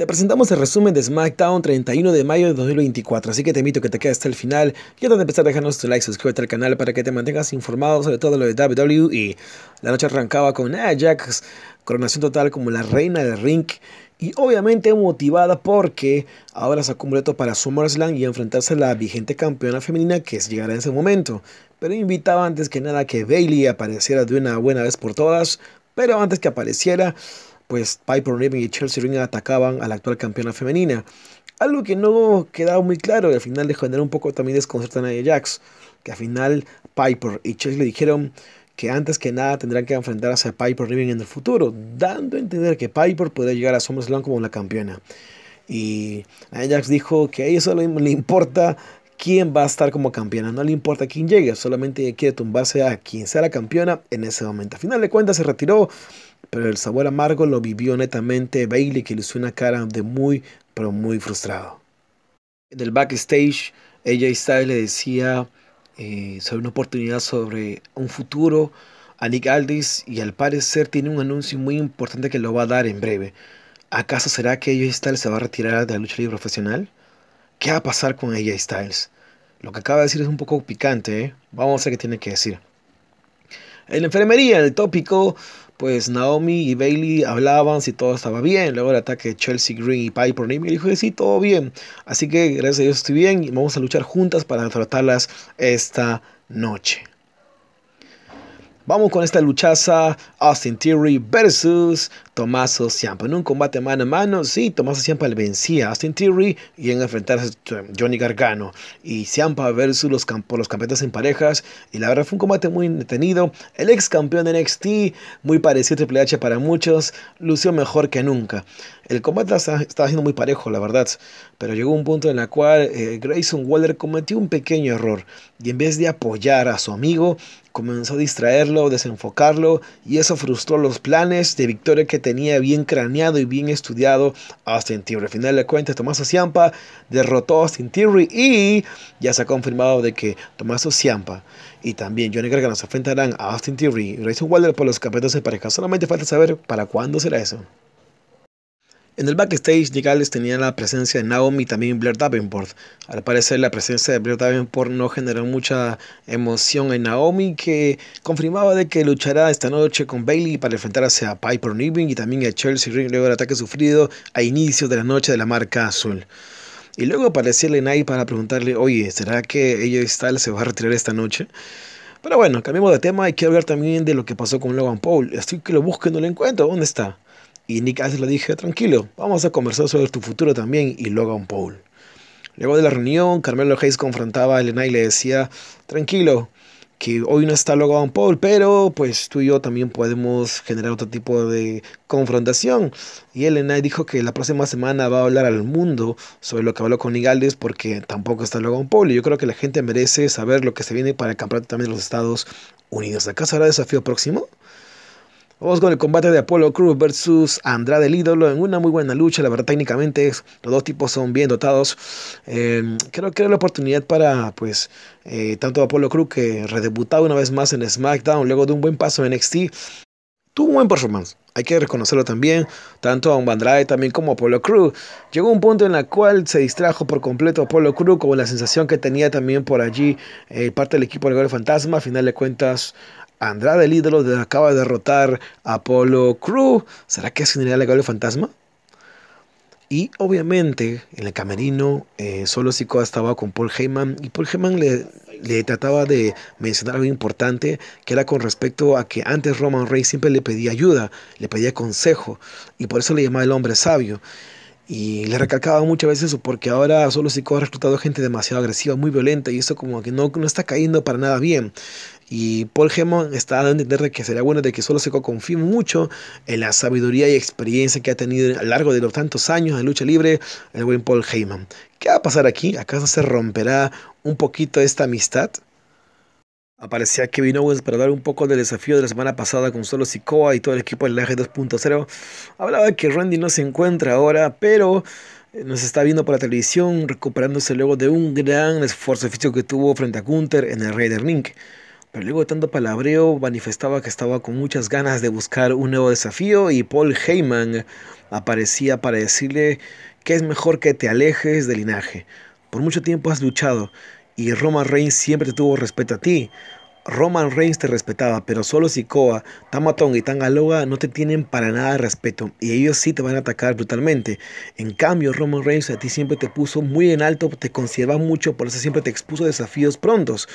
Te presentamos el resumen de SmackDown 31 de mayo de 2024, así que te invito a que te quedes hasta el final y antes de empezar déjanos tu like, suscríbete al canal para que te mantengas informado sobre todo lo de WWE. La noche arrancaba con Ajax, coronación total como la reina del ring y obviamente motivada porque ahora sacó un reto para SummerSlam y enfrentarse a la vigente campeona femenina que llegará en ese momento. Pero invitaba antes que nada que Bailey apareciera de una buena vez por todas, pero antes que apareciera pues Piper Niven y Chelsea Ring atacaban a la actual campeona femenina. Algo que no quedaba muy claro y al final de generó un poco también desconcierto a Nia Jax. Que al final Piper y Chelsea le dijeron que antes que nada tendrán que enfrentarse a Piper Niven en el futuro, dando a entender que Piper podría llegar a SummerSlam como la campeona. Y Jax dijo que a ella solo le importa quién va a estar como campeona. No le importa quién llegue, solamente quiere tumbarse a quien sea la campeona en ese momento. Al final de cuentas se retiró pero el sabor amargo lo vivió netamente Bailey, que le hizo una cara de muy, pero muy frustrado. En el backstage, ella Styles le decía eh, sobre una oportunidad sobre un futuro a Nick Aldis y al parecer tiene un anuncio muy importante que lo va a dar en breve. ¿Acaso será que ella Styles se va a retirar de la lucha libre profesional? ¿Qué va a pasar con ella Styles? Lo que acaba de decir es un poco picante, ¿eh? Vamos a ver qué tiene que decir. En la enfermería, el tópico pues Naomi y Bailey hablaban si todo estaba bien. Luego el ataque de Chelsea Green y Piper Nick me dijo que sí, todo bien. Así que gracias a Dios estoy bien y vamos a luchar juntas para tratarlas esta noche. Vamos con esta luchaza Austin Theory versus Tommaso Ciampa. En un combate mano a mano, sí, Tommaso Ciampa le vencía a Austin Theory y en enfrentarse a Johnny Gargano. Y Ciampa versus los, por los campeonatos en parejas. Y la verdad fue un combate muy detenido, El ex campeón de NXT, muy parecido a Triple H para muchos, lució mejor que nunca. El combate estaba siendo muy parejo, la verdad. Pero llegó un punto en el cual eh, Grayson Waller cometió un pequeño error. Y en vez de apoyar a su amigo, comenzó a distraerlo, desenfocarlo. Y eso frustró los planes de victoria que tenía tenía bien craneado y bien estudiado Austin Theory. Al final de cuentas, Tomás Ciampa derrotó a Austin Theory y ya se ha confirmado de que Tomás Ciampa y también Johnny Gargano se enfrentarán a Austin Theory y Grayson Wilder por los campeonatos de pareja. Solamente falta saber para cuándo será eso. En el backstage, Nicales tenía la presencia de Naomi y también Blair Davenport. Al parecer, la presencia de Blair Davenport no generó mucha emoción en Naomi, que confirmaba de que luchará esta noche con Bailey para enfrentarse a Piper Niven y también a Chelsea Ring luego del ataque sufrido a inicios de la noche de la marca azul. Y luego apareció Lenai para preguntarle, oye, ¿será que ella Stal se va a retirar esta noche? Pero bueno, cambiamos de tema y quiero hablar también de lo que pasó con Logan Paul. Estoy que lo busco y no lo encuentro. ¿Dónde está? Y Nick le dije, tranquilo, vamos a conversar sobre tu futuro también y luego a un Luego de la reunión, Carmelo Hayes confrontaba a Elena y le decía, tranquilo, que hoy no está Logan Paul, pero pues tú y yo también podemos generar otro tipo de confrontación. Y Elena dijo que la próxima semana va a hablar al mundo sobre lo que habló con Nigales porque tampoco está Logan Paul. Y yo creo que la gente merece saber lo que se viene para el campeonato también de los Estados Unidos. ¿Acaso habrá desafío próximo? Vamos con el combate de Apollo Cruz versus Andrade el ídolo en una muy buena lucha. La verdad, técnicamente los dos tipos son bien dotados. Em, creo que era la oportunidad para, pues, eh, tanto Apollo Cruz que redebutaba una vez más en SmackDown luego de un buen paso en NXT. Tuvo un buen performance, hay que reconocerlo también, tanto a un Andrade también como a Apollo Crew. Llegó un punto en el cual se distrajo por completo Apollo Crew, con la sensación que tenía también por allí eh, parte del equipo del Fantasma. A final de cuentas, Andrade, el ídolo, acaba de derrotar a Apollo Crew. ¿Será que es general legal el fantasma? Y obviamente en el camerino eh, solo sico estaba con Paul Heyman y Paul Heyman le, trataba de mencionar algo importante que era con respecto a que antes Roman Reigns siempre le pedía ayuda, le pedía consejo y por eso le llamaba el hombre sabio. Y le recalcaba muchas veces eso porque ahora solo Sikoa ha reclutado gente demasiado agresiva, muy violenta y eso como que no, no está cayendo para nada bien. Y Paul Heyman está dando a entender que será bueno de que solo se confíe mucho en la sabiduría y experiencia que ha tenido a lo largo de los tantos años de lucha libre el buen Paul Heyman. ¿Qué va a pasar aquí? ¿Acaso se romperá un poquito esta amistad? Aparecía Kevin Owens para dar un poco del desafío de la semana pasada con solo Sikoa y todo el equipo del AG 2.0. Hablaba de que Randy no se encuentra ahora, pero eh, nos está viendo por la televisión, recuperándose luego de un gran esfuerzo físico que tuvo frente a Gunther en el Raider Link. Pero luego de tanto palabreo manifestaba que estaba con muchas ganas de buscar un nuevo desafío y Paul Heyman aparecía para decirle que es mejor que te alejes del linaje. Por mucho tiempo has luchado y Roman Reigns siempre te tuvo respeto a ti. Roman Reigns te respetaba, pero solo Sikoa, Tamatong y Tangaloa no te tienen para nada de respeto y ellos sí te van a atacar brutalmente. En cambio, Roman Reigns a ti siempre te puso muy en alto, te conserva mucho, por eso siempre te expuso desafíos prontos.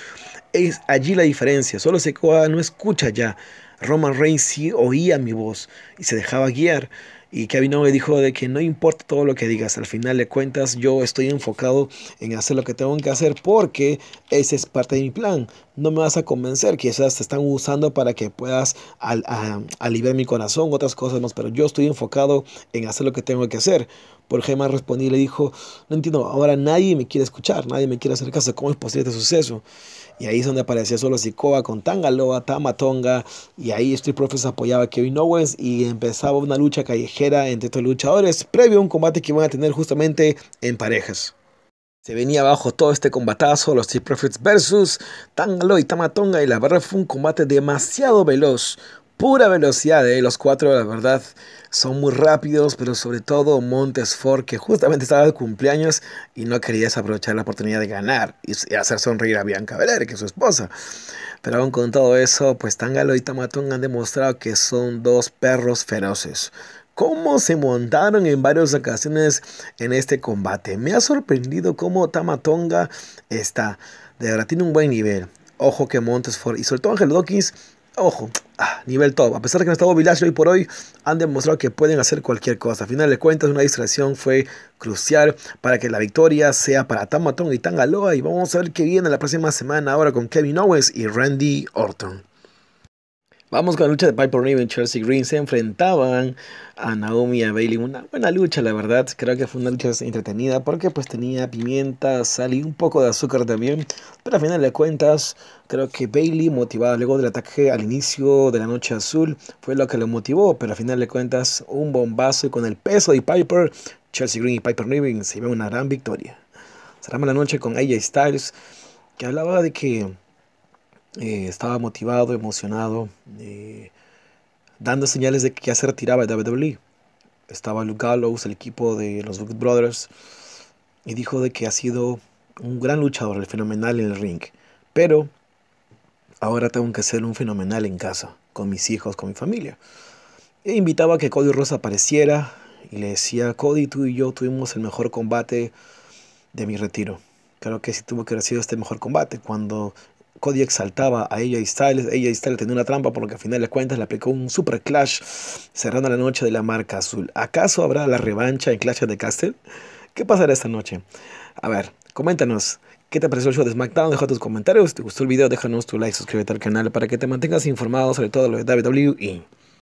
Es allí la diferencia. Solo Secoa no escucha ya. Roman Reigns sí oía mi voz y se dejaba guiar. Y Kevin Owens dijo de que no importa todo lo que digas, al final de cuentas yo estoy enfocado en hacer lo que tengo que hacer porque ese es parte de mi plan no me vas a convencer, quizás te están usando para que puedas al, aliviar mi corazón, otras cosas más, pero yo estoy enfocado en hacer lo que tengo que hacer. Por Gemma respondió y le dijo, no entiendo, ahora nadie me quiere escuchar, nadie me quiere hacer caso, ¿cómo es posible este suceso? Y ahí es donde aparecía solo Sikoa con Tangaloa, Tamatonga, y ahí Street Profits apoyaba a Kevin Owens y empezaba una lucha callejera entre estos luchadores, previo a un combate que iban a tener justamente en parejas. Se venía abajo todo este combatazo, los chip Profits versus Tangalo y Tamatonga, y la verdad fue un combate demasiado veloz, pura velocidad, ¿eh? los cuatro la verdad son muy rápidos, pero sobre todo Ford, que justamente estaba de cumpleaños y no quería desaprovechar la oportunidad de ganar y hacer sonreír a Bianca Belair, que es su esposa. Pero aún con todo eso, pues Tangalo y Tamatonga han demostrado que son dos perros feroces cómo se montaron en varias ocasiones en este combate. Me ha sorprendido cómo Tamatonga está. De verdad, tiene un buen nivel. Ojo que Montesford y sobre todo Ángel Dawkins. Ojo, ah, nivel top. A pesar de que no estado Village hoy por hoy, han demostrado que pueden hacer cualquier cosa. A final de cuentas, una distracción fue crucial para que la victoria sea para Tamatonga y Tangaloa. Y vamos a ver qué viene la próxima semana ahora con Kevin Owens y Randy Orton. Vamos con la lucha de Piper Niven. Chelsea Green se enfrentaban a Naomi y a Bailey. Una buena lucha, la verdad. Creo que fue una lucha entretenida porque pues tenía pimienta, sal y un poco de azúcar también. Pero al final de cuentas, creo que Bailey, motivada luego del ataque al inicio de la noche azul, fue lo que lo motivó. Pero al final de cuentas, un bombazo y con el peso de Piper, Chelsea Green y Piper Niven se llevan una gran victoria. Cerramos la noche con AJ Styles, que hablaba de que eh, estaba motivado, emocionado, eh, dando señales de que ya se retiraba de WWE. Estaba Luke Gallows, el equipo de los Brothers, y dijo de que ha sido un gran luchador, el fenomenal en el ring. Pero ahora tengo que ser un fenomenal en casa, con mis hijos, con mi familia. E invitaba a que Cody Rosa apareciera y le decía, Cody, tú y yo tuvimos el mejor combate de mi retiro. Creo que sí tuvo que haber sido este mejor combate, cuando Cody exaltaba a ella y Styles, Ella y Styles tenía una trampa por lo que al final de cuentas le aplicó un super clash cerrando la noche de la marca azul. ¿Acaso habrá la revancha en Clash de Castle? ¿Qué pasará esta noche? A ver, coméntanos. ¿Qué te pareció el show de SmackDown? Deja tus comentarios. Si te gustó el video, déjanos tu like, suscríbete al canal para que te mantengas informado sobre todo lo de WWE.